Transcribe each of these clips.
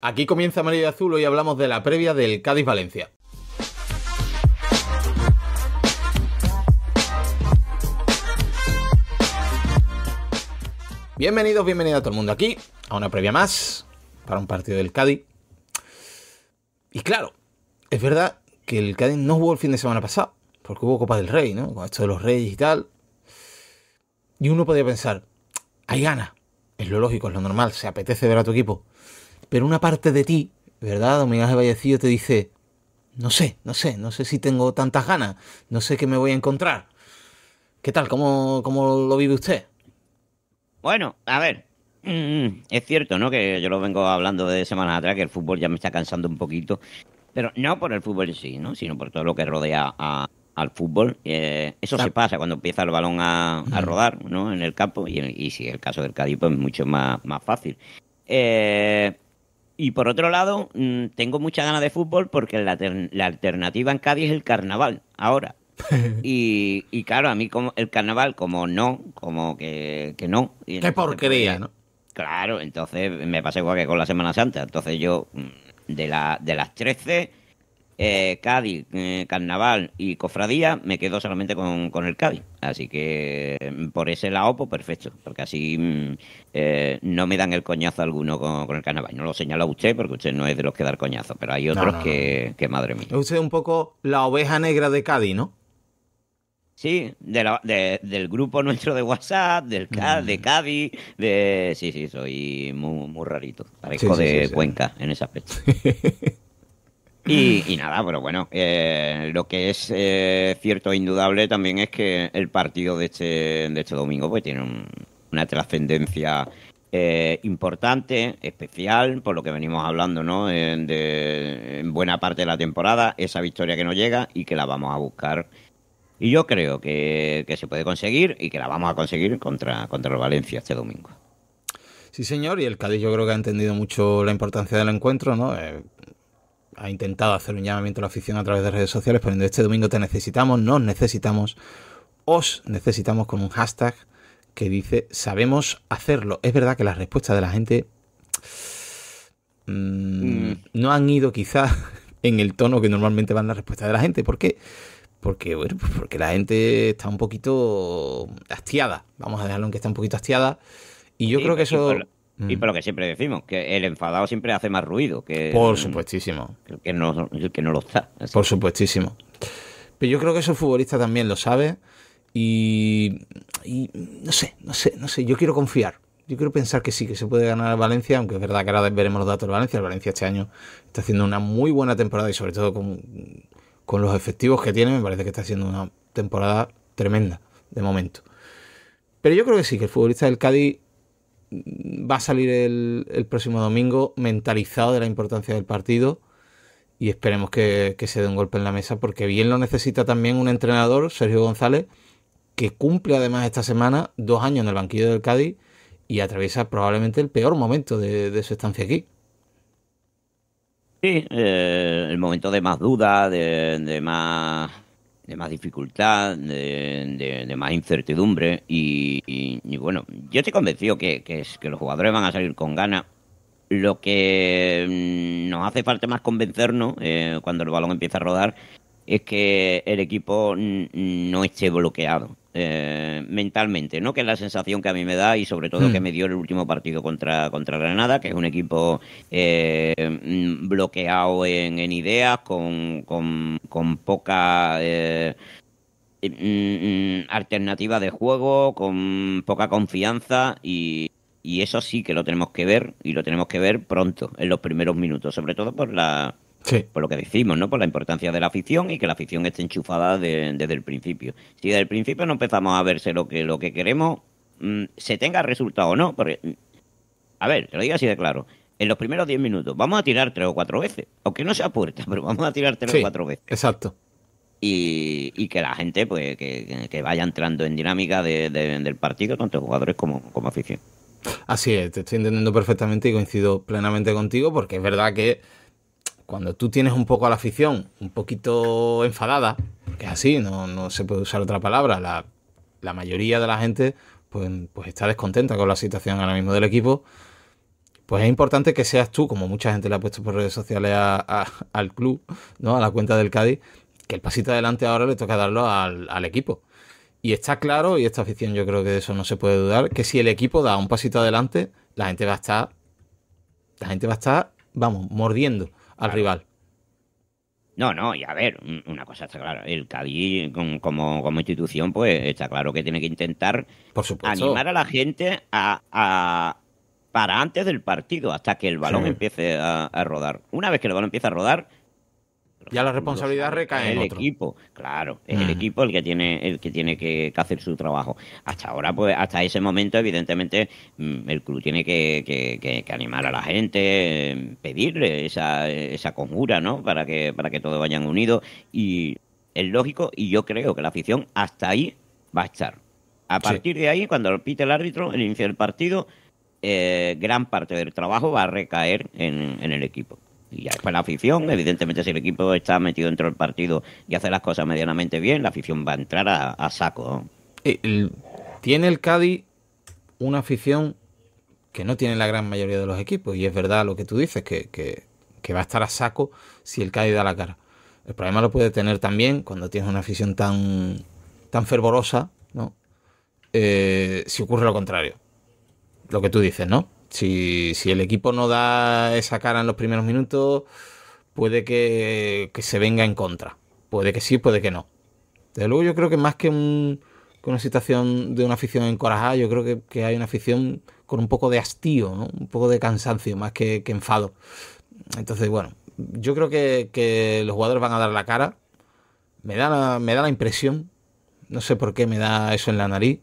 Aquí comienza María y Azul, hoy hablamos de la previa del Cádiz-Valencia. Bienvenidos, bienvenida a todo el mundo aquí, a una previa más, para un partido del Cádiz. Y claro, es verdad que el Cádiz no jugó el fin de semana pasado, porque hubo Copa del Rey, ¿no? Con esto de los Reyes y tal. Y uno podría pensar, hay gana, es lo lógico, es lo normal, se apetece ver a tu equipo. Pero una parte de ti, ¿verdad? de Vallecillo te dice, no sé, no sé, no sé si tengo tantas ganas, no sé qué me voy a encontrar. ¿Qué tal? ¿Cómo, cómo lo vive usted? Bueno, a ver, mm, es cierto, ¿no? Que yo lo vengo hablando de semanas atrás, que el fútbol ya me está cansando un poquito, pero no por el fútbol en sí, ¿no? Sino por todo lo que rodea al fútbol. Eh, eso se pasa cuando empieza el balón a, mm. rodar, ¿no? En el campo, y, si sí, el caso del Cádiz, pues es mucho más, más fácil. Eh, y por otro lado, mm, tengo mucha ganas de fútbol porque la, alternativa en Cádiz es el carnaval, ahora. y, y, claro, a mí como el carnaval, como no, como que, no. Qué pues, porquería, ¿no? Claro, entonces me pasé igual que con la Semana Santa. Entonces yo, mm, de, la, de las 13 eh, Cádiz, eh, Carnaval y Cofradía, me quedo solamente con, el Cádiz. Así que mm, por ese lado, pues perfecto, porque así mm, eh, no me dan el coñazo alguno con, el Carnaval. No lo señala usted porque usted no es de los que dar coñazo, pero hay otros Que, madre mía. Usted es un poco la oveja negra de Cádiz, ¿no? Sí, del grupo nuestro de WhatsApp, del mm. de Cádiz, de... Sí, sí, soy muy, muy rarito. Parezco de Cuenca en ese aspecto. Y, nada, pero bueno, eh, lo que es eh, cierto e indudable también es que el partido de este, este domingo pues tiene una trascendencia eh, importante, especial, por lo que venimos hablando, ¿no? En, de, buena parte de la temporada, esa victoria que nos llega y que la vamos a buscar. Y yo creo que, se puede conseguir y que la vamos a conseguir contra, el Valencia este domingo. Sí, señor, y el Cádiz yo creo que ha entendido mucho la importancia del encuentro, ¿no? ha intentado hacer un llamamiento a la afición a través de redes sociales poniendo este domingo te necesitamos, nos necesitamos, os necesitamos con un hashtag que dice sabemos hacerlo. Es verdad que las respuestas de la gente mm, mm. no han ido quizá en el tono que normalmente van las respuestas de la gente. ¿Por qué? Porque, bueno, pues porque la gente está un poquito hastiada. Vamos a dejarlo en que está un poquito hastiada. Y yo creo que pues eso... Pues y mm. por lo que siempre decimos, que el enfadado siempre hace más ruido que. Por supuestísimo. El que no, que no lo está. Por supuestísimo. Pero yo creo que esos futbolista también lo sabe. Y, no sé, no sé, no sé. Yo quiero confiar. Yo quiero pensar que sí, que se puede ganar Valencia, aunque es verdad que ahora veremos los datos de Valencia. El Valencia este año está haciendo una muy buena temporada y sobre todo con, con los efectivos que tiene, me parece que está haciendo una temporada tremenda de momento. Pero yo creo que sí, que el futbolista del Cádiz va a salir el, próximo domingo mentalizado de la importancia del partido y esperemos que, se dé un golpe en la mesa porque bien lo necesita también un entrenador, Sergio González, que cumple además esta semana dos años en el banquillo del Cádiz y atraviesa probablemente el peor momento de, su estancia aquí. Sí, eh, el momento de más duda, de más de más dificultad, de, más incertidumbre. Y, bueno, yo estoy convencido que, que los jugadores van a salir con ganas. Lo que mm, nos hace falta más convencernos eh, cuando el balón empieza a rodar es que el equipo no esté bloqueado eh, mentalmente, ¿no? Que es la sensación que a mí me da y sobre todo que hmm. me dio el último partido contra, contra Granada, que es un equipo eh, mm, bloqueado en, ideas, con, con, poca... Eh, eh, mm, alternativa de juego con poca confianza y eso sí que lo tenemos que ver y lo tenemos que ver pronto en los primeros minutos sobre todo por la por lo que decimos, ¿no? Por la importancia de la afición y que la afición esté enchufada desde el principio. Si desde el principio no empezamos a verse lo que, lo que queremos, mm, se tenga resultado o no. Porque, mm, a ver, te lo digo así de claro. En los primeros 10 minutos vamos a tirar tres o cuatro veces. Aunque no sea puerta, pero vamos a tirar tres o cuatro veces. Exacto. Y, que la gente pues que, vaya entrando en dinámica del partido, tanto jugadores como, como afición. Así es, te estoy entendiendo perfectamente y coincido plenamente contigo porque es verdad que cuando tú tienes un poco a la afición, un poquito enfadada, que es así, no, se puede usar otra palabra, la, mayoría de la gente pues, pues, está descontenta con la situación ahora mismo del equipo, pues es importante que seas tú, como mucha gente le ha puesto por redes sociales al club, ¿no? a la cuenta del Cádiz, que el pasito adelante ahora le toca darlo al, al equipo. Y está claro, y esta afición yo creo que de eso no se puede dudar, que si el equipo da un pasito adelante, la gente va a estar, la gente va a estar, vamos, mordiendo al rival. No, no, y a ver, una cosa está clara, el Cádiz como, como institución, pues está claro que tiene que intentar Por animar a la gente a, a, para antes del partido, hasta que el balón empiece a, a, rodar. Una vez que el balón empieza a rodar, ya la responsabilidad recae en el equipo, claro, es el equipo el que tiene el que tiene que, hacer su trabajo. Hasta ahora, pues, hasta ese momento, evidentemente, mm, el club tiene que, animar a la gente, em, pedirle esa, esa conjura, ¿no? Para que para que todos vayan unidos y es lógico y yo creo que la afición hasta ahí va a estar. A partir de ahí, cuando pite el árbitro, el inicio del partido, eh, gran parte del trabajo va a recaer en el equipo. Y pues la afición, evidentemente si el equipo está metido dentro del partido y hace las cosas medianamente bien, la afición va a entrar a, saco. Eh, tiene el Cádiz una afición que no tiene la gran mayoría de los equipos. Y es verdad lo que tú dices, que, va a estar a saco si el Cádiz da la cara. El problema lo puede tener también cuando tienes una afición tan, tan fervorosa, ¿no? Eh, si ocurre lo contrario. Lo que tú dices, ¿no? Si, el equipo no da esa cara en los primeros minutos, puede que, se venga en contra. Puede que sí, puede que no. Desde luego yo creo que más que, una situación de una afición encorajada, yo creo que, hay una afición con un poco de hastío, ¿no? un poco de cansancio, más que, enfado. Entonces, bueno, yo creo que, que, los jugadores van a dar la cara. Me da la, me da la impresión. No sé por qué me da eso en la nariz.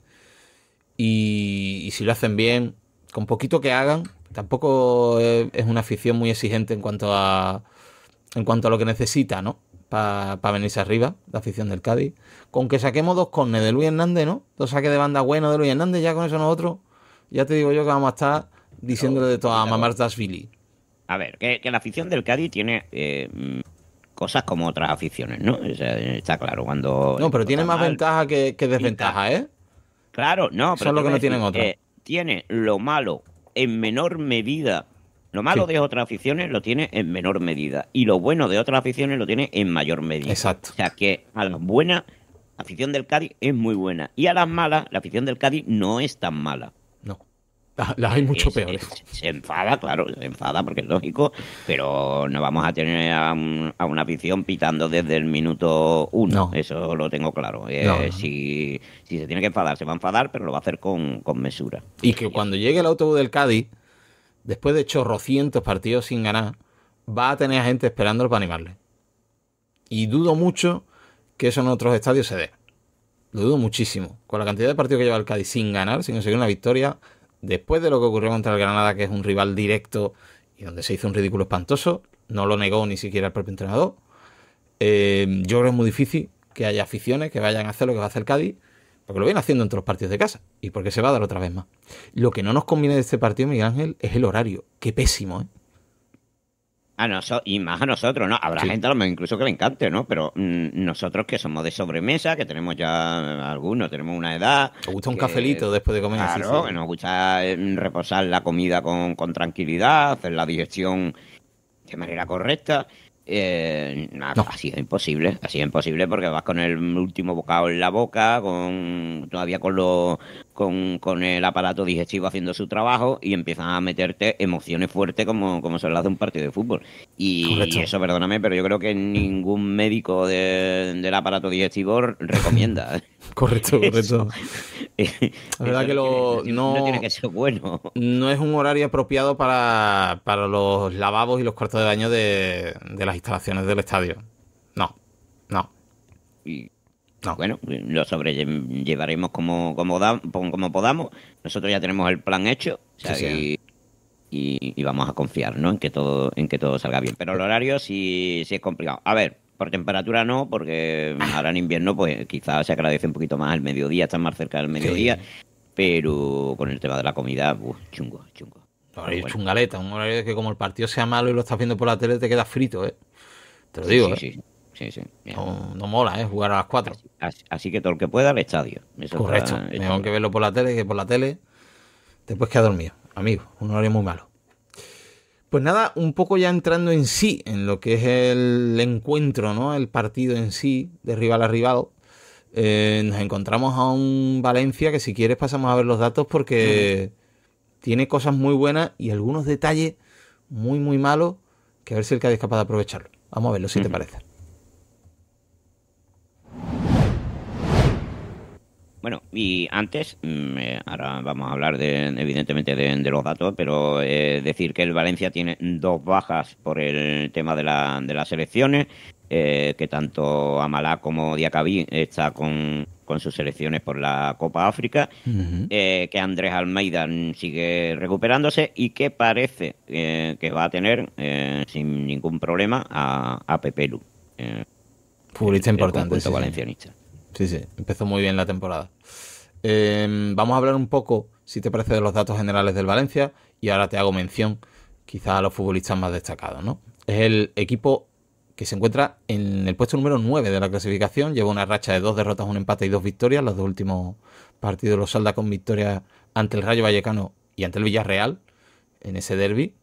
y si lo hacen bien, con poquito que hagan, tampoco es una afición muy exigente en cuanto a, en cuanto a lo que necesita, ¿no? Para venirse arriba, la afición del Cádiz. Con que saquemos dos cornes de Luis Hernández, ¿no? Dos saques de banda buenos de Luis Hernández, ya con eso nosotros, ya te digo yo que vamos a estar diciéndole de todo a Mamar Dashvili. A ver, que, la afición del Cádiz tiene eh, cosas como otras aficiones, ¿no? está claro, cuando... No, pero tiene más ventaja que, que desventaja, ¿eh? Claro, no, pero... Son lo que no tienen otras. Eh, tiene lo malo en menor medida. Lo malo de otras aficiones lo tiene en menor medida y lo bueno de otras aficiones lo tiene en mayor medida. Exacto. O sea que a las buenas, la afición del Cádiz es muy buena y a las malas, la afición del Cádiz no es tan mala. Las hay mucho peores. Se, enfada, claro, se enfada porque es lógico, pero no vamos a tener a, una afición pitando desde el minuto uno. Eso lo tengo claro. Eh, si, se tiene que enfadar, se va a enfadar, pero lo va a hacer con, mesura. Y que cuando llegue el autobús del Cádiz, después de chorrocientos partidos sin ganar, va a tener gente esperándolo para animarle. Y dudo mucho que eso en otros estadios se dé. Lo dudo muchísimo. Con la cantidad de partidos que lleva el Cádiz sin ganar, sin conseguir una victoria, después de lo que ocurrió contra el Granada, que es un rival directo y donde se hizo un ridículo espantoso, no lo negó ni siquiera el propio entrenador. Eh, yo creo que es muy difícil que haya aficiones que vayan a hacer lo que va a hacer Cádiz, porque lo vienen haciendo entre los partidos de casa y porque se va a dar otra vez más. Lo que no nos conviene de este partido, Miguel Ángel, es el horario. Qué pésimo, ¿eh? A nosotros, y más a nosotros, ¿no? Habrá gente a lo mejor incluso que le encante, ¿no? Pero mm, nosotros que somos de sobremesa, que tenemos ya algunos, tenemos una edad. Te gusta un cafelito después de comer. Claro, sí, nos gusta eh, reposar la comida con, con, tranquilidad, hacer la digestión de manera correcta. Eh, nada, no. Así es imposible, así es imposible porque vas con el último bocado en la boca, con todavía con los con, el aparato digestivo haciendo su trabajo y empiezan a meterte emociones fuertes como, como son las de un partido de fútbol. Y, eso, perdóname, pero yo creo que ningún médico del aparato digestivo recomienda. Correcto, correcto. la verdad que no, tiene que ser bueno. No es un horario apropiado para, para los lavabos y los cuartos de baño de, de las instalaciones del estadio. No, no. Bueno, lo sobrellevaremos como, como, como podamos. Nosotros ya tenemos el plan hecho. Y, vamos a confiar ¿no? en, que todo, en que todo salga bien. Pero el horario sí, sí es complicado. A ver, por temperatura no, porque ahora en invierno pues quizás se agradece un poquito más el mediodía, está más cerca del mediodía. Pero con el tema de la comida, chungo, chungo. Horario chungaleta, un horario que como el partido sea malo y lo estás viendo por la tele te quedas frito, ¿eh? Te lo digo, ¿eh? No, mola, ¿eh? Jugar a las 4. Así, que todo lo que pueda al estadio. Correcto. tengo que verlo por la tele, que por la tele después que ha dormido. Amigo, un horario muy malo. Pues nada, un poco ya entrando en sí, en lo que es el encuentro, ¿no? El partido en sí, de rival a rival. Eh, nos encontramos a un Valencia que si quieres pasamos a ver los datos porque tiene cosas muy buenas y algunos detalles muy muy malos que a ver si el Cádiz es capaz de aprovecharlo. Vamos a verlo si te parece. Bueno, y antes, mm, eh, ahora vamos a hablar de, evidentemente de, los datos, pero eh, decir que el Valencia tiene dos bajas por el tema de, la, de las elecciones, eh, que tanto Amalá como Diacabí está con, sus selecciones por la Copa África, que Andrés Almeida sigue recuperándose y que parece que va a tener sin ningún problema a, a Pepe Lu. importante. Sí, valencianista. Sí, sí, empezó muy bien la temporada. Em, vamos a hablar un poco, si te parece, de los datos generales del Valencia y ahora te hago mención quizá a los futbolistas más destacados. ¿no? Es el equipo que se encuentra en el puesto número 9 de la clasificación. Lleva una racha de dos derrotas, un empate y dos victorias. Los dos últimos partidos los salda con victorias ante el Rayo Vallecano y ante el Villarreal en ese derby.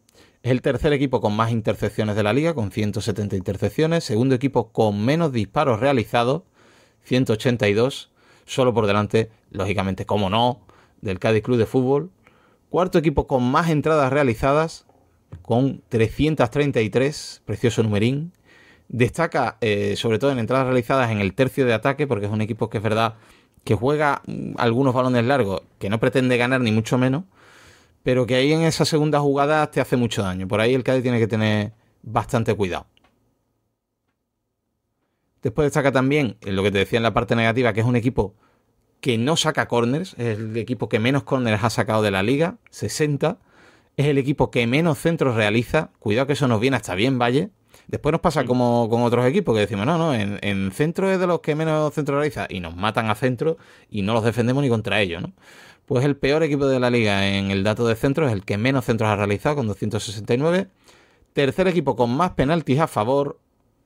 Es el tercer equipo con más intercepciones de la liga, con 170 intercepciones. Segundo equipo con menos disparos realizados 182, solo por delante, lógicamente, como no, del Cádiz Club de Fútbol. Cuarto equipo con más entradas realizadas, con 333, precioso numerín. Destaca eh, sobre todo en entradas realizadas en el tercio de ataque, porque es un equipo que es verdad que juega mm, algunos balones largos, que no pretende ganar ni mucho menos, pero que ahí en esa segunda jugada te hace mucho daño. Por ahí el Cádiz tiene que tener bastante cuidado. Después destaca también eh, lo que te decía en la parte negativa, que es un equipo que no saca corners, es el equipo que menos corners ha sacado de la liga, 60. Es el equipo que menos centros realiza. Cuidado que eso nos viene hasta bien, Valle. Después nos pasa como con otros equipos que decimos, no, no, en, centro es de los que menos centros realiza y nos matan a centro y no los defendemos ni contra ellos, ¿no? Pues el peor equipo de la liga en el dato de centros es el que menos centros ha realizado con 269. Tercer equipo con más penaltis a favor,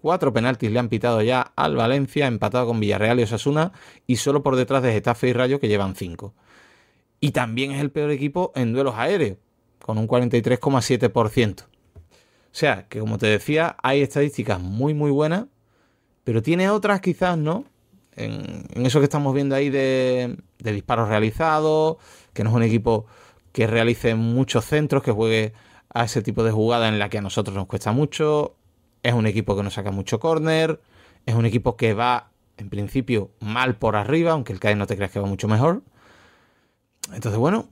Cuatro penaltis le han pitado ya al Valencia, empatado con Villarreal y Osasuna, y solo por detrás de Getafe y Rayo, que llevan cinco. Y también es el peor equipo en duelos aéreos, con un 43,7%. O sea, que como te decía, hay estadísticas muy, muy buenas, pero tiene otras quizás, ¿no? En, eso que estamos viendo ahí de, de disparos realizados, que no es un equipo que realice muchos centros, que juegue a ese tipo de jugada en la que a nosotros nos cuesta mucho. Es un equipo que no saca mucho córner. Es un equipo que va, en principio, mal por arriba, aunque el Cae no te creas que va mucho mejor. Entonces, bueno,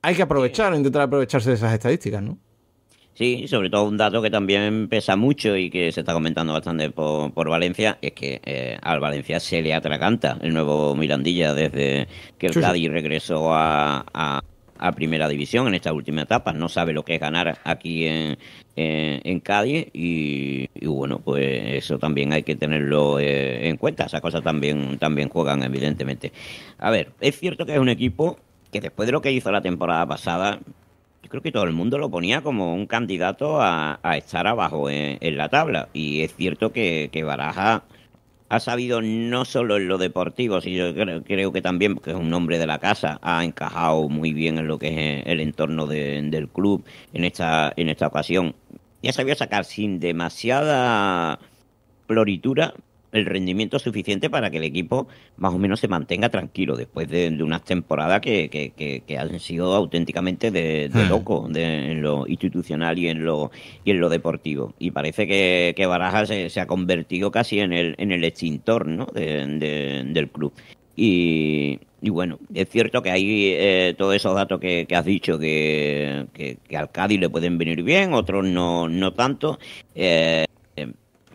hay que aprovechar, intentar aprovecharse de esas estadísticas, ¿no? Sí, sobre todo un dato que también pesa mucho y que se está comentando bastante por, por Valencia, es que eh, al Valencia se le atraganta el nuevo Mirandilla desde que el Cádiz regresó a a primera división en esta última etapa, no sabe lo que es ganar aquí en, en, Cádiz y, bueno, pues eso también hay que tenerlo eh, en cuenta, esas cosas también, también juegan evidentemente. A ver, es cierto que es un equipo que después de lo que hizo la temporada pasada, yo creo que todo el mundo lo ponía como un candidato a, estar abajo en, la tabla y es cierto que Baraja ha sabido no solo en lo deportivo, sino creo, creo que también, porque es un nombre de la casa, ha encajado muy bien en lo que es eh, el entorno del club en esta, en esta ocasión. Y ha sabido sacar sin demasiada eh, floritura el rendimiento suficiente para que el equipo más o menos se mantenga tranquilo después de, unas temporadas que, que, han sido auténticamente de, hmm. loco en lo institucional y en lo y en lo deportivo y parece que, que Baraja se, ha convertido casi en el en el extintor ¿no? del club y, bueno, es cierto que hay eh, todos esos datos que, has dicho que, que, al Cádiz le pueden venir bien, otros no, no tanto. Eh,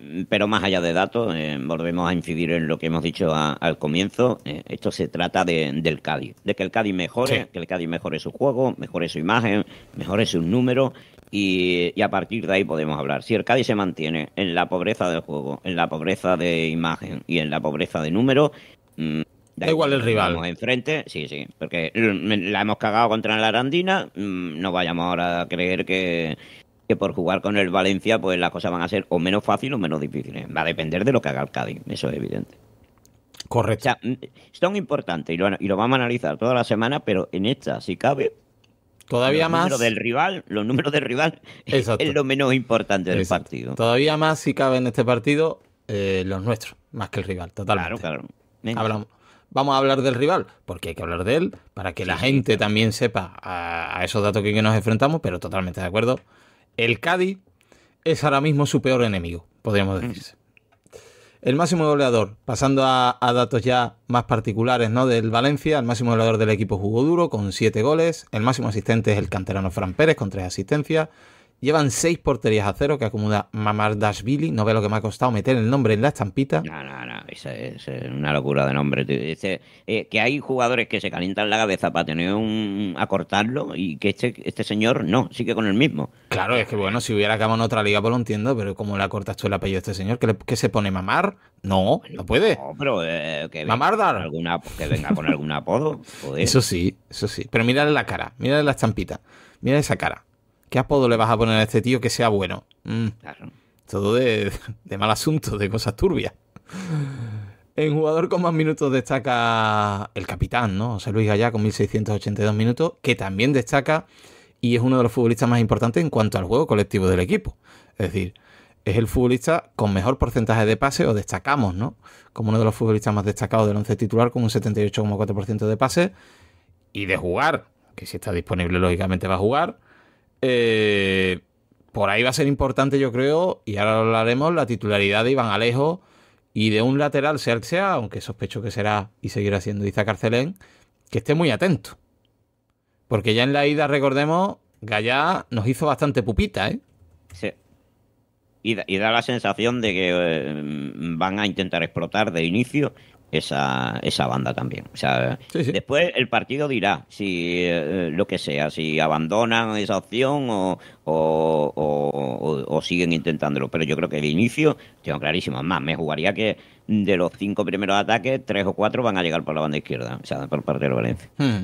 Mm, pero más allá de datos, eh, volvemos a incidir en lo que hemos dicho al comienzo. Eh, esto se trata del Cádiz, de que el Cádiz mejore, que el Cádiz mejore su juego, mejore su imagen, mejore su número, y, a partir de ahí podemos hablar. Si el Cádiz se mantiene en la pobreza del juego, en la pobreza de imagen y en la pobreza de número... Mm, da igual el rival. enfrente, sí, sí. Porque la hemos cagado contra la Arandina. Mm, no vayamos ahora a creer que, por jugar con el Valencia, pues las cosas van a ser o menos fáciles o menos difíciles. Va a depender de lo que haga el Cádiz, eso es evidente. Correcto. O sea, mm, son importantes y lo, y lo vamos a analizar toda la semana, pero en esta, si cabe, Todavía más. del rival, los números del rival es lo menos importante del partido. Todavía más si cabe en este partido eh, los nuestros, más que el rival, totalmente. Claro, claro. Hablamos. Vamos a hablar del rival, porque hay que hablar de él, para que la gente también sepa a, esos datos que, que nos enfrentamos, pero totalmente de acuerdo. El Cádiz es ahora mismo su peor enemigo, podríamos mm. decirse. El máximo goleador, pasando a, datos ya más particulares ¿no? del Valencia, el máximo goleador del equipo jugó duro con 7 goles, el máximo asistente es el canterano Fran Pérez con 3 asistencias, Llevan seis porterías a cero que acumula Billy. No ve lo que me ha costado meter el nombre en la estampita. No, no, no. Esa es una locura de nombre. Eh, que hay jugadores que se calientan la cabeza para tener un. acortarlo y que este, este señor no, sigue con el mismo. Claro, es que bueno, si hubiera acabado en otra liga, pues lo entiendo, pero como le acortas tú el apellido a este señor? ¿Que, que se pone mamar? No, no puede. No, pero eh, que, venga alguna, que venga con algún apodo. Eso sí, eso sí. Pero mira la cara, mírale la estampita, mira esa cara. ¿Qué apodo le vas a poner a este tío que sea bueno? Mm. Todo de, de mal asunto, de cosas turbias. En jugador con más minutos destaca el capitán, ¿no? José Luis Gallá con 1682 minutos, que también destaca y es uno de los futbolistas más importantes en cuanto al juego colectivo del equipo. Es decir, es el futbolista con mejor porcentaje de pases, o destacamos, ¿no? Como uno de los futbolistas más destacados del once titular con un 78,4% de pases y de jugar, que si está disponible lógicamente va a jugar eh, por ahí va a ser importante, yo creo, y ahora hablaremos, la titularidad de Iván Alejo y de un lateral, sea el que sea, aunque sospecho que será y seguirá siendo Iza Carcelén, que esté muy atento. Porque ya en la ida, recordemos, Gallá nos hizo bastante pupita, ¿eh? Sí. Y da, la sensación de que eh, van a intentar explotar de inicio esa, esa banda también. O sea, después el partido dirá si eh, lo que sea, si abandonan esa opción o, o, siguen intentándolo. Pero yo creo que de inicio, tengo clarísimo, más, me jugaría que de los cinco primeros ataques, tres o cuatro van a llegar por la banda izquierda, o sea, por parte del Valencia. Hmm.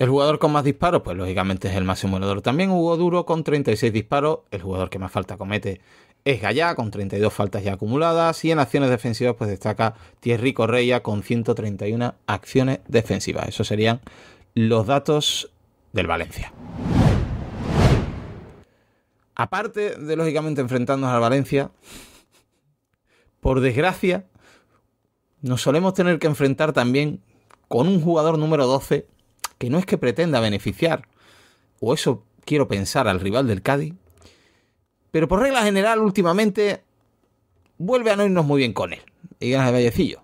El jugador con más disparos, pues lógicamente es el máximo goleador. También Hugo duro con 36 disparos. El jugador que más falta comete es Gallá, con 32 faltas ya acumuladas. Y en acciones defensivas, pues destaca Thierry Correia con 131 acciones defensivas. Esos serían los datos del Valencia. Aparte de lógicamente enfrentarnos al Valencia, por desgracia, nos solemos tener que enfrentar también con un jugador número 12 que no es que pretenda beneficiar, o eso quiero pensar al rival del Cádiz, pero por regla general últimamente vuelve a no irnos muy bien con él. Y ganas de Vallecillo,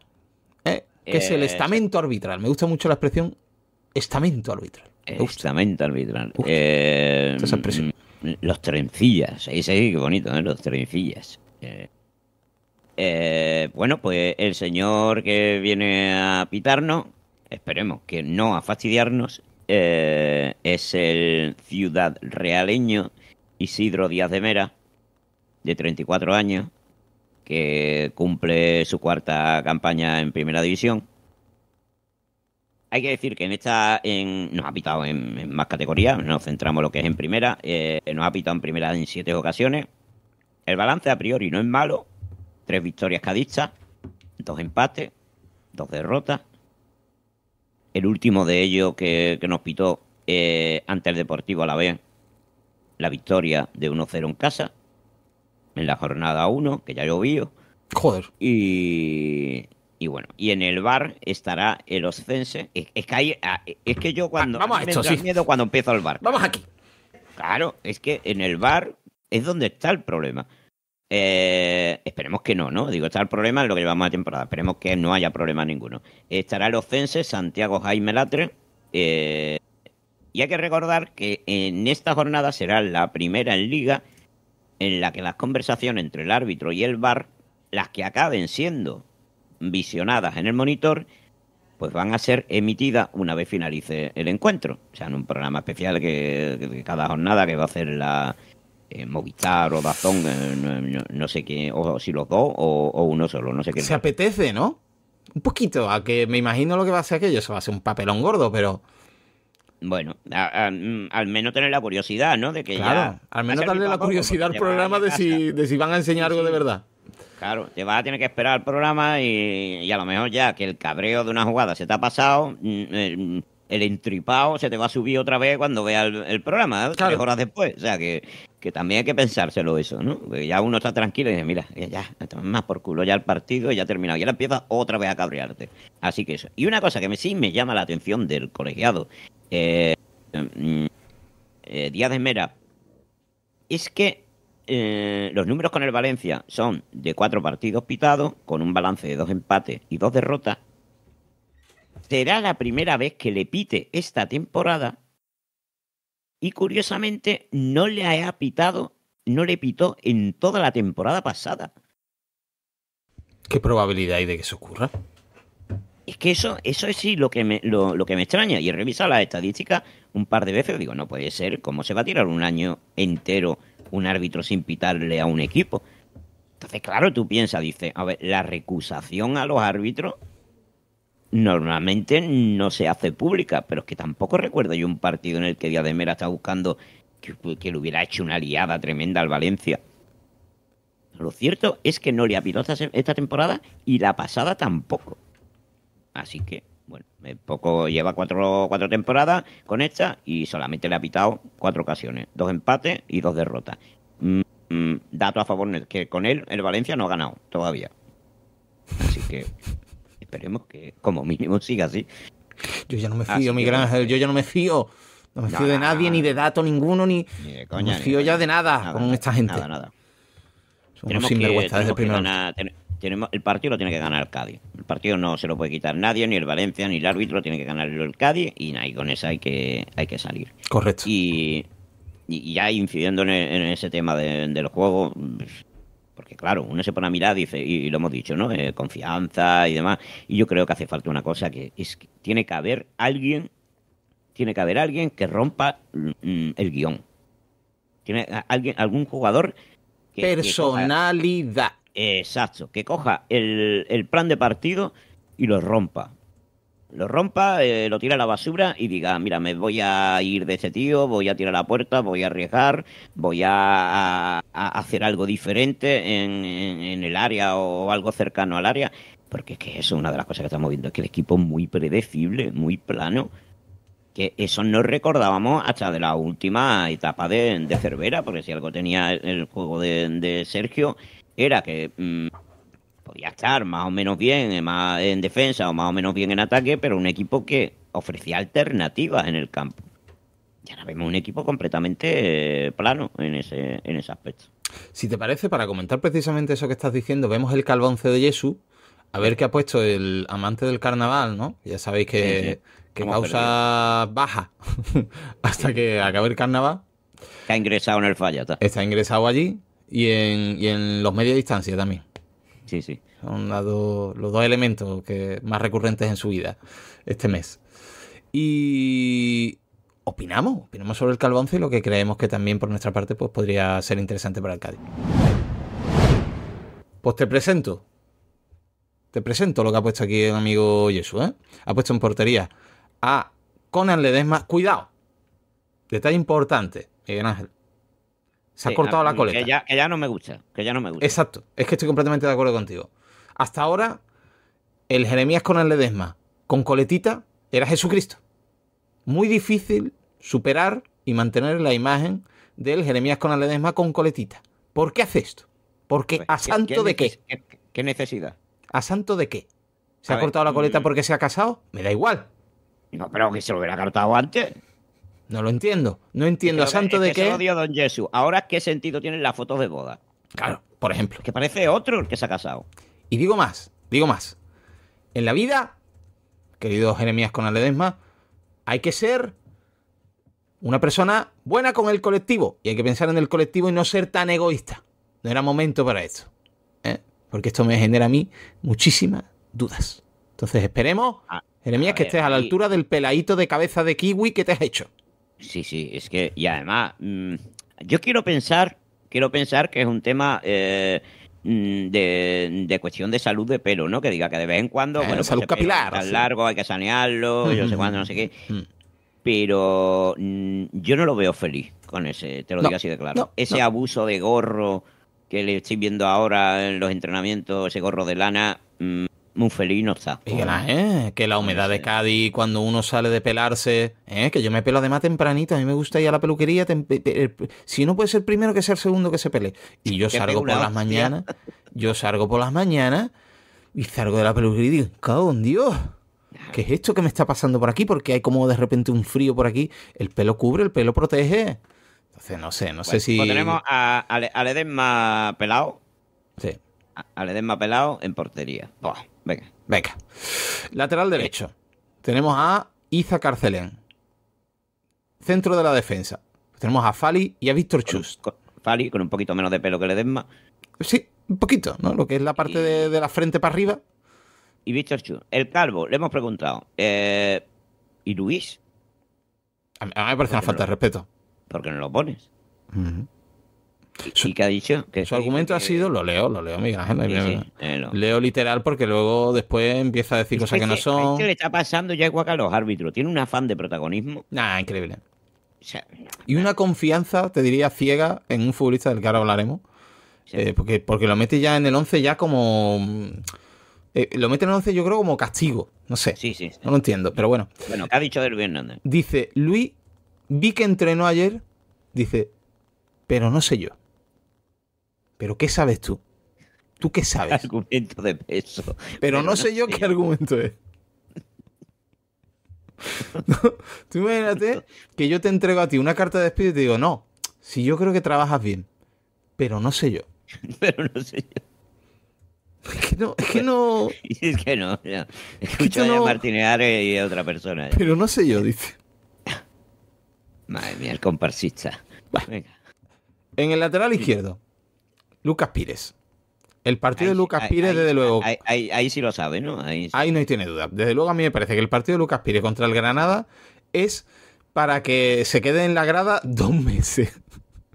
¿eh? que es el eh, estamento arbitral. Me gusta mucho la expresión estamento arbitral. Estamento arbitral. Eh, los trencillas, ahí sí, qué bonito, ¿eh? los trencillas. bueno, pues el señor que viene a pitarnos, esperemos que no a fastidiarnos, eh, es el ciudad realeño Isidro Díaz de Mera, de 34 años, que cumple su cuarta campaña en primera división. Hay que decir que en esta nos ha pitado en, más categorías, nos centramos lo que es en primera, eh, nos ha pitado en primera en siete ocasiones. El balance a priori no es malo, tres victorias cadistas, dos empates, dos derrotas, el último de ellos que, nos pitó eh, ante el Deportivo a la vez la victoria de 1-0 en casa, en la jornada 1, que ya vio. Joder. Y, bueno, y en el bar estará el Oscense. Es, ah, que, yo ah, cuando... Vamos me da miedo cuando empiezo el bar. Vamos aquí. Claro, es que en el bar es donde está el problema. Eh, esperemos que no, ¿no? Digo, está el problema en lo que llevamos a temporada. Esperemos que no haya problema ninguno. Estará el ofense Santiago Jaime Latre. Eh, y hay que recordar que en esta jornada será la primera en liga en la que las conversaciones entre el árbitro y el VAR, las que acaben siendo visionadas en el monitor, pues van a ser emitidas una vez finalice el encuentro. O sea, en un programa especial que cada jornada que va a hacer la, eh, Movistar o Dazón, eh, no, sé qué, o si los dos o, uno solo, no sé qué. Se apetece, ¿no? Un poquito, a que me imagino lo que va a ser aquello, eso va a ser un papelón gordo, pero... Bueno, mm, al menos tener la curiosidad, ¿no? De que claro, ya al menos darle la pues, curiosidad al programa de si, van a enseñar algo de verdad. Claro, te vas a tener que esperar al programa y, a lo mejor ya que el cabreo de una jugada se te ha pasado, mm, eh, el entripado se te va a subir otra vez cuando vea el, programa, ¿eh? horas después. O sea, que, también hay que pensárselo eso, ¿no? ya uno está tranquilo y dice, mira, ya, ya más por culo ya el partido y ya ha terminado. Y ahora empieza otra vez a cabrearte. Así que eso. Y una cosa que sí me llama la atención del colegiado, eh, mm, eh, Díaz de Mera, es que los números con el Valencia son de cuatro partidos pitados, con un balance de dos empates y dos derrotas, será la primera vez que le pite esta temporada y curiosamente no le ha pitado, no le pitó en toda la temporada pasada. ¿Qué probabilidad hay de que eso ocurra? Es que eso, eso es sí lo que, me, lo, que me extraña. Y he revisado las estadísticas un par de veces. Digo, no puede ser. ¿Cómo se va a tirar un año entero un árbitro sin pitarle a un equipo? Entonces, claro, tú piensas, dice, a ver, la recusación a los árbitros normalmente no se hace pública, pero es que tampoco recuerdo yo un partido en el que Díaz de Mera está buscando que, le hubiera hecho una liada tremenda al Valencia. Lo cierto es que no le ha pitado esta, temporada y la pasada tampoco. Así que, bueno, eh, poco lleva cuatro, cuatro temporadas con esta y solamente le ha pitado cuatro ocasiones: dos empates y dos derrotas. Mm, mm, dato a favor que con él el Valencia no ha ganado todavía. Así que Esperemos que como mínimo siga así. Yo ya no me fío, Miguel Ángel, yo ya no me fío. No me fío de nadie, ni de dato ninguno, ni, no me fío ya de nada, con esta gente. Nada, nada. tenemos el El partido lo tiene que ganar el Cádiz. El partido no se lo puede quitar nadie, ni el Valencia, ni el árbitro, tiene que ganarlo el Cádiz y, con eso hay que, hay que salir. Correcto. Y, ya incidiendo en, e, ese tema del juego, pues, porque claro, uno se pone a mirar dice, y, lo hemos dicho, ¿no? Eh, confianza y demás. Y yo creo que hace falta una cosa que es que tiene que haber alguien, tiene que haber alguien que rompa mm, mm, el guión. Tiene alguien, algún jugador que, personalidad. exacto, que coja el plan de partido y lo rompa lo rompa, eh, lo tira a la basura y diga, mira, me voy a ir de ese tío, voy a tirar la puerta, voy a arriesgar, voy a, hacer algo diferente en, el área o algo cercano al área. Porque es que eso es una de las cosas que estamos viendo, es que el equipo es muy predecible, muy plano. Que eso no recordábamos hasta de la última etapa de, Cervera, porque si algo tenía el, juego de, Sergio era que... Mm, podía estar más o menos bien en defensa o más o menos bien en ataque, pero un equipo que ofrecía alternativas en el campo. Y ahora vemos un equipo completamente eh, plano en ese, en ese aspecto. Si te parece, para comentar precisamente eso que estás diciendo, vemos el calvonce de Jesús, a ver qué ha puesto el amante del carnaval, ¿no? Ya sabéis que, causa baja hasta que acabe el carnaval. Está ingresado en el falla. Está, ingresado allí y en, los medios distancia también. Sí, sí. Son los dos elementos que más recurrentes en su vida este mes. Y opinamos, opinamos sobre el Calvonce y lo que creemos que también por nuestra parte pues, podría ser interesante para el Cádiz. Pues te presento. Te presento lo que ha puesto aquí el amigo Jesús. ¿eh? Ha puesto en portería a Conan Ledesma. Cuidado. Detalle importante, Miguel Ángel. Se ha cortado ah, la coleta. Que ya, no me gusta, que ya no me gusta. Exacto, es que estoy completamente de acuerdo contigo. Hasta ahora, el Jeremías con el Ledesma, con coletita, era Jesucristo. Muy difícil superar y mantener la imagen del Jeremías con el Ledesma con coletita. ¿Por qué hace esto? Porque pues, qué ¿a santo de qué? qué? necesidad? ¿A santo de qué? ¿Se ha cortado la mm. coleta porque se ha casado? Me da igual. No, pero que se lo hubiera cortado antes. No lo entiendo. No entiendo santo de qué. odio Don Jesús. Ahora, ¿qué sentido tienen las fotos de boda? Claro, por ejemplo. Que parece otro el que se ha casado. Y digo más, digo más. En la vida, querido Jeremías con Aledesma, hay que ser una persona buena con el colectivo. Y hay que pensar en el colectivo y no ser tan egoísta. No era momento para esto. ¿eh? Porque esto me genera a mí muchísimas dudas. Entonces esperemos, ah, Jeremías, que estés a la altura del peladito de cabeza de kiwi que te has hecho. Sí, sí, es que, y además, mm, yo quiero pensar, quiero pensar que es un tema eh, mm, de, cuestión de salud de pelo, ¿no? Que diga que de vez en cuando, eh, bueno, pues salud capilar. Tan largo, hay que sanearlo, yo sé cuándo, no sé qué. Pero mm, yo no lo veo feliz con ese, te lo digo así de claro. ese abuso de gorro que le estoy viendo ahora en los entrenamientos, ese gorro de lana, muy feliz no está. Eh, que, la, humedad de Cádiz, cuando uno sale de pelarse, eh, que yo me pelo además tempranito, a mí me gusta ir a la peluquería. si uno puede ser primero, que sea el segundo que se pele. Y yo salgo por las mañanas, yo salgo por las mañanas y salgo de la peluquería y digo, Dios. ¿Qué es esto que me está pasando por aquí? Porque hay como de repente un frío por aquí. El pelo cubre, el pelo protege. Entonces, no sé, no sé si. Pues tenemos a, al, pelado. Sí. A Ledesma pelado en portería. Venga. Venga. Lateral derecho. Eh. Tenemos a Iza Carcelén. Centro de la defensa. Tenemos a Fali y a Víctor Chus. Fali, con un poquito menos de pelo que le den Sí, un poquito, ¿no? Lo que es la parte de, la frente para arriba. Y Víctor Chus. El calvo, le hemos preguntado. Eh, ¿Y Luis? A mí, me parece una falta de respeto. ¿Por qué no lo pones? ¿Y, ha dicho? su argumento ha sido, lo leo, lo leo, Miguel leo. literal porque luego después empieza a decir cosas que, no son. ¿Qué le está pasando ya igual a los árbitros? Tiene un afán de protagonismo. Nah, increíble. y una confianza, te diría, ciega en un futbolista del que ahora hablaremos. Eh, porque, porque lo mete ya en el 11 ya como... Eh, lo mete en el 11 yo creo como castigo. No sé. Sí, sí, No lo entiendo, pero bueno. Bueno, ¿qué ha dicho del Hernández? Dice, Luis, vi que entrenó ayer. Dice, pero no sé yo. ¿Pero qué sabes tú? ¿Tú qué sabes? Argumento de peso. Pero, no, sé yo qué argumento es. tú imagínate que yo te entrego a ti una carta de despido y te digo, no, si yo creo que trabajas bien, pero no sé yo. pero no sé yo. Es que no, es que no. es que no, Escucho a Martínez Ares y a otra persona. Pero no sé yo, dice. Madre mía, el comparsista. Venga. En el lateral izquierdo, Lucas Pires. El partido de Lucas Pires, desde luego. Ahí, sí lo sabe, ¿no? Ahí, no tiene duda. Desde luego, a mí me parece que el partido de Lucas Pires contra el Granada es para que se quede en la grada dos meses.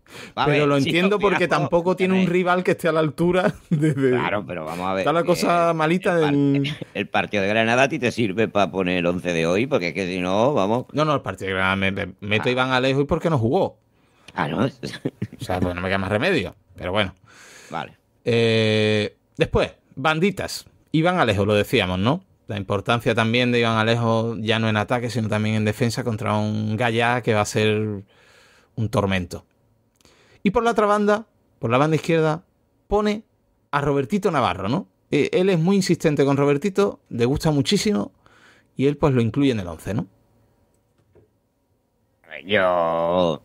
pero lo entiendo porque tampoco tiene un eh. rival que esté a la altura. De, Claro, pero vamos a ver. Está la eh, cosa eh, malita. del... el, partido de Granada a ti te sirve para poner el 11 de hoy, porque es que si no, vamos. No, no, el partido de Granada me, meto ah. Iván Alejo y porque no jugó. Ah, no. o sea, pues no me queda más remedio. Pero bueno. Vale. Eh, después, banditas. Iván Alejo, lo decíamos, ¿no? La importancia también de Iván Alejo, ya no en ataque, sino también en defensa contra un Gallá que va a ser un tormento. Y por la otra banda, por la banda izquierda, pone a Robertito Navarro, ¿no? Eh, él es muy insistente con Robertito, le gusta muchísimo y él pues lo incluye en el 11, ¿no? Yo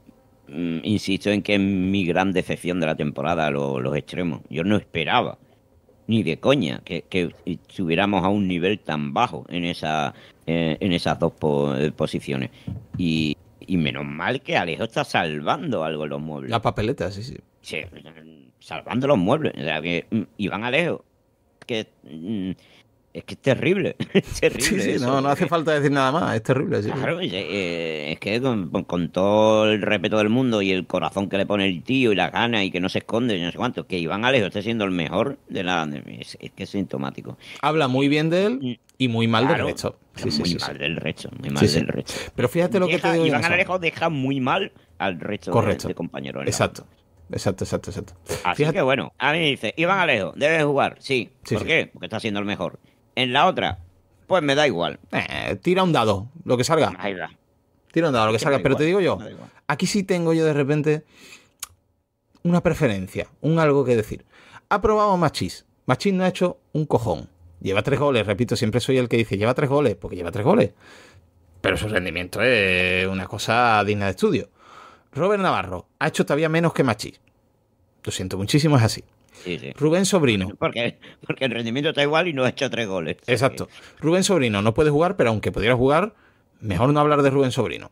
Mm, insisto en que es mi gran decepción de la temporada, los extremos. Yo no esperaba, ni de coña, que, que a un nivel tan bajo en, esa, eh, en esas dos eh, posiciones. Y, menos mal que Alejo está salvando algo los muebles. Las papeletas, sí, sí. salvando los muebles. O que mm, Iván Alejo, que mm, es que es terrible. terrible. Sí, sí, no, hace falta decir nada más, es terrible. Claro, es, que eh, con, todo el respeto del mundo y el corazón que le pone el tío y la gana y que no se esconde y no sé cuánto, que Iván Alejo esté siendo el mejor de la. Es, que es sintomático. Habla muy bien de él mm. y muy mal del resto. Sí, muy mal del resto, muy mal del resto. Pero fíjate lo que te digo. Iván Alejo deja muy mal al resto De, compañeros. Exacto. Exacto, exacto, exacto. Fíjate. que bueno, a mí me dice, Iván Alejo, debe jugar, sí. ¿Por qué? Porque está siendo el mejor. En la otra, pues me da igual. Eh, tira un dado, lo que salga. Ahí va. Tira un dado, lo que salga. Pero te digo yo, aquí sí tengo yo de repente una preferencia, un algo que decir. Ha probado Machis. Machis no ha hecho un cojón. Lleva tres goles, repito, siempre soy el que dice, lleva tres goles, porque lleva tres goles. Pero su rendimiento es una cosa digna de estudio. Robert Navarro ha hecho todavía menos que Machis. Lo siento muchísimo, es así. Rubén Sobrino. Porque, porque el rendimiento está igual y no ha hecho tres goles. Exacto. Rubén Sobrino no puede jugar, pero aunque pudiera jugar, mejor no hablar de Rubén Sobrino.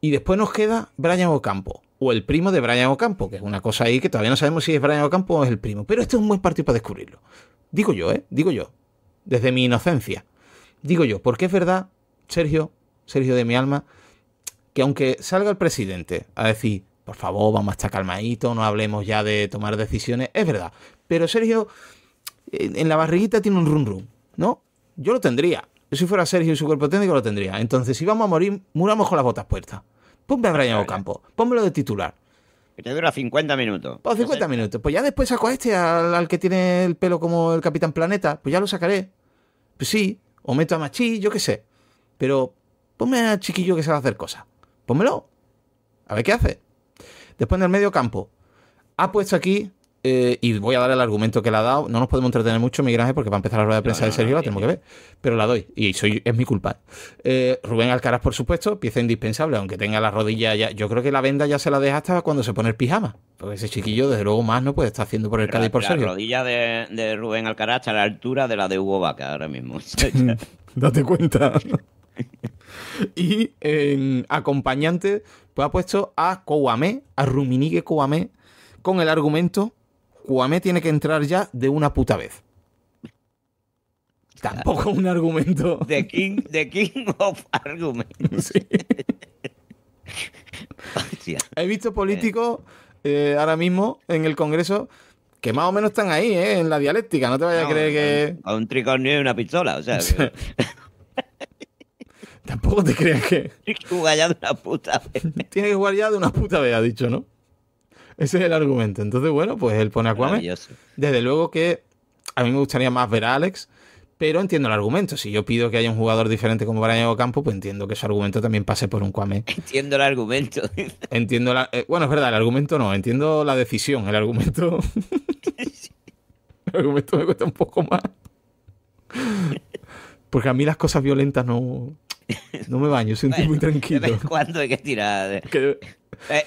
Y después nos queda Brian Ocampo, o el primo de Brian Ocampo, que es una cosa ahí que todavía no sabemos si es Brian Ocampo o es el primo. Pero este es un buen partido para descubrirlo. Digo yo, ¿eh? Digo yo. Desde mi inocencia. Digo yo, porque es verdad, Sergio, Sergio de mi alma, que aunque salga el presidente a decir por favor, vamos a estar calmaditos, no hablemos ya de tomar decisiones. Es verdad. Pero Sergio, en la barriguita tiene un rum rum, ¿no? Yo lo tendría. Yo si fuera Sergio y su cuerpo técnico lo tendría. Entonces, si vamos a morir, muramos con las botas puestas. Ponme a Brian campo. pónmelo de titular. Que te dura 50 minutos. Pues 50 minutos. Pues ya después saco a este, al, que tiene el pelo como el Capitán Planeta. Pues ya lo sacaré. Pues sí. O meto a Machi, yo qué sé. Pero ponme a chiquillo que sabe hacer cosas. Pónmelo. A ver qué hace. Después en el medio campo, ha ah, puesto aquí, eh, y voy a dar el argumento que le ha dado, no nos podemos entretener mucho, Miguel Ángel, porque va a empezar la rueda de prensa de Sergio, la tengo que ver, pero la doy, y soy, es mi culpa. Eh, Rubén Alcaraz, por supuesto, pieza indispensable, aunque tenga la rodilla ya, yo creo que la venda ya se la deja hasta cuando se pone el pijama, porque ese chiquillo desde luego más no puede estar haciendo por el Cali por serio. La rodilla de, de, Rubén Alcaraz está a la altura de la de Hugo Vaca ahora mismo. Date cuenta. Y en acompañante, pues ha puesto a Kouame, a Ruminigue Kouame, con el argumento, Kouame tiene que entrar ya de una puta vez. Tampoco un argumento. The King, king of Arguments. He visto políticos eh, ahora mismo en el Congreso que más o menos están ahí, eh, en la dialéctica. No te vayas a creer que. A un tricornio y una pistola, o sea. Tampoco te creas que. Tiene que jugar ya de una puta vez. Tiene que jugar ya de una puta vez, ha dicho, ¿no? Ese es el argumento. Entonces, bueno, pues él pone a Kwame. Desde luego que a mí me gustaría más ver a Alex, pero entiendo el argumento. Si yo pido que haya un jugador diferente como Brian Campo, pues entiendo que ese argumento también pase por un Kwame. Entiendo el argumento. Entiendo la. Eh, bueno, es verdad, el argumento no. Entiendo la decisión. El argumento. el argumento me cuesta un poco más. Porque a mí las cosas violentas no No me baño, soy un tranquilo De vez en cuando hay que tirar. Eh,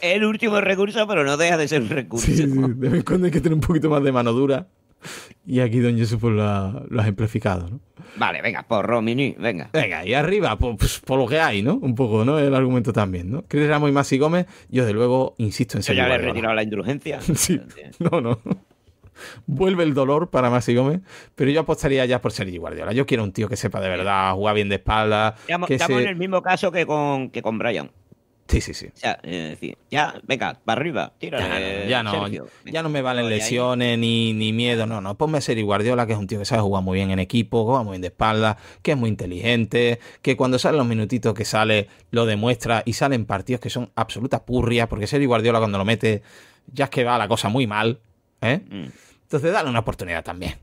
es el último recurso, pero no deja de ser un recurso. Sí, de vez en cuando hay que tener un poquito más de mano dura. Y aquí Don Jesús pues, lo, ha, ejemplificado, ¿no? Vale, venga, por Romini, venga. Venga, y arriba, por, pues, por, lo que hay, ¿no? Un poco, ¿no? El argumento también, ¿no? Chris Ramos y Masi Gómez, yo de luego insisto en ser. ya le he retirado la indulgencia. sí. No, no. Vuelve el dolor para y Gómez, pero yo apostaría ya por Sergi Guardiola. Yo quiero un tío que sepa de verdad jugar bien de espalda. Estamos, en el mismo caso que con, que con Brian. Sí, sí, sí. ya, venga, para arriba, Ya no, ya no, me valen lesiones ni, ni, miedo, no, no. Ponme a Sergi Guardiola, que es un tío que sabe jugar muy bien en equipo, va muy bien de espalda, que es muy inteligente, que cuando salen los minutitos que sale lo demuestra y salen partidos que son absoluta purria, porque Sergi Guardiola cuando lo mete ya es que va la cosa muy mal ¿Eh? Mm. Entonces, dale una oportunidad también.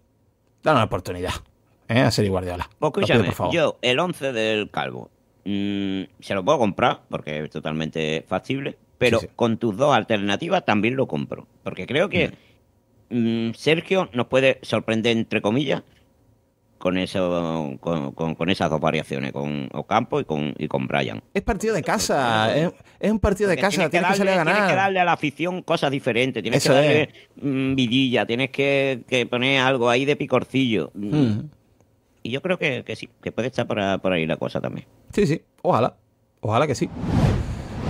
Dale una oportunidad ¿eh? a ser Guardiola. de pues yo el 11 del Calvo mm, se lo puedo comprar porque es totalmente factible, pero con tus dos alternativas también lo compro. Porque creo que mm. Sergio nos puede sorprender, entre comillas, con, eso, con, con, esas dos variaciones, con Ocampo y con, y con Bryan. Es partido de casa, es, un partido de casa, tienes, que, darle, salir a ganar. que darle a la afición cosas diferentes, tienes que darle mm, vidilla, tienes que, poner algo ahí de picorcillo. Mm. Hmm. Y yo creo que, sí, que puede estar por ahí la cosa también. Sí, sí, ojalá, ojalá que sí.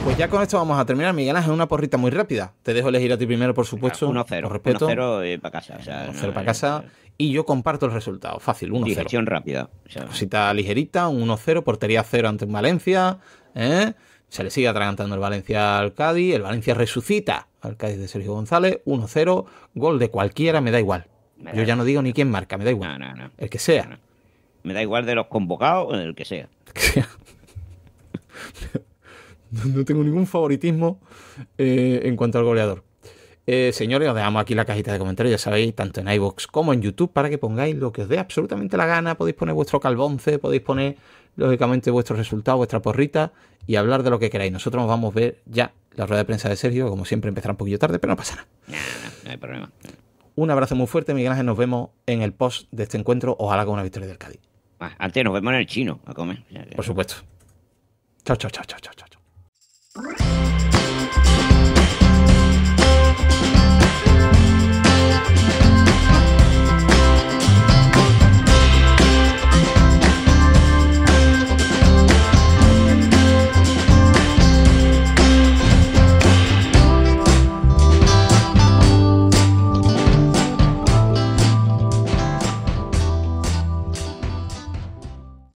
Pues ya con esto vamos a terminar. Miguel Ángel, una porrita muy rápida. Te dejo elegir a ti primero, por supuesto. 1-0. 1-0 y para casa. 1-0 para casa. Y yo comparto el resultado. Fácil, 1-0. Digestión rápida. O Cosita ligerita, 1-0, portería 0 ante Valencia. ¿eh? Se le sigue atragantando el Valencia al Cádiz. El Valencia resucita al Cádiz de Sergio González. 1-0. Gol de cualquiera, me da igual. yo ya no digo ni quién marca, me da igual. el que sea. Me da igual de los convocados, o El que sea. No tengo ningún favoritismo eh, en cuanto al goleador. Eh, señores, os dejamos aquí la cajita de comentarios, ya sabéis, tanto en iVoox como en YouTube, para que pongáis lo que os dé absolutamente la gana. Podéis poner vuestro calvonce, podéis poner, lógicamente, vuestro resultado vuestra porrita y hablar de lo que queráis. Nosotros nos vamos a ver ya la rueda de prensa de Sergio, como siempre, empezará un poquillo tarde, pero no pasa nada. No, hay problema. Un abrazo muy fuerte, Miguel Ángel. Nos vemos en el post de este encuentro. Ojalá con una victoria del Cádiz. Ah, antes nos vemos en el chino a comer. Por supuesto. chao, chao, chao, chao, chao. Thank you.